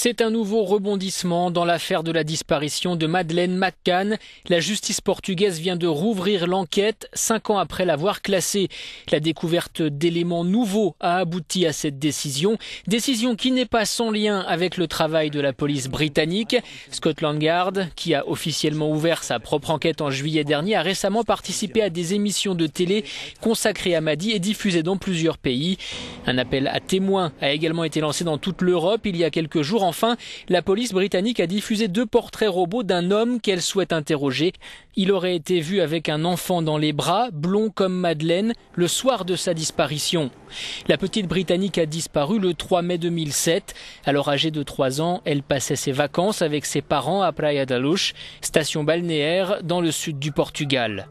C'est un nouveau rebondissement dans l'affaire de la disparition de Madeleine McCann. La justice portugaise vient de rouvrir l'enquête cinq ans après l'avoir classée. La découverte d'éléments nouveaux a abouti à cette décision, décision qui n'est pas sans lien avec le travail de la police britannique. Scotland Yard, qui a officiellement ouvert sa propre enquête en juillet dernier, a récemment participé à des émissions de télé consacrées à Madi et diffusées dans plusieurs pays. Un appel à témoins a également été lancé dans toute l'Europe il y a quelques jours. Enfin, la police britannique a diffusé deux portraits robots d'un homme qu'elle souhaite interroger. Il aurait été vu avec un enfant dans les bras, blond comme Madeleine, le soir de sa disparition. La petite Britannique a disparu le 3 mai 2007. Alors âgée de 3 ans, elle passait ses vacances avec ses parents à Praia da Luz, station balnéaire dans le sud du Portugal.